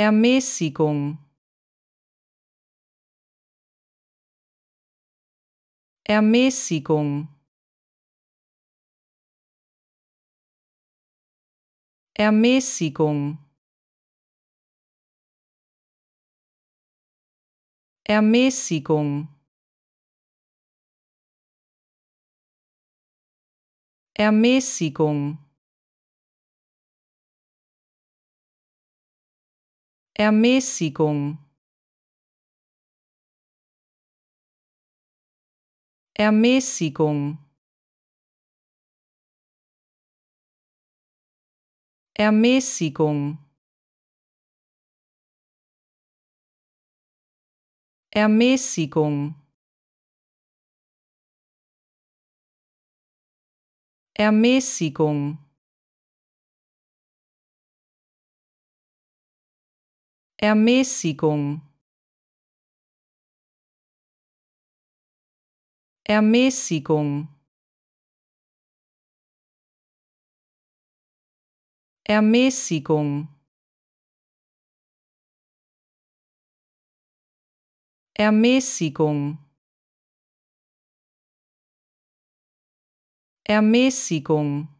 Ermäßigung Ermäßigung Ermäßigung Ermäßigung Ermäßigung Ermäßigung Ermäßigung Ermäßigung Ermäßigung Ermäßigung Ermäßigung Ermäßigung Ermäßigung Ermäßigung Ermäßigung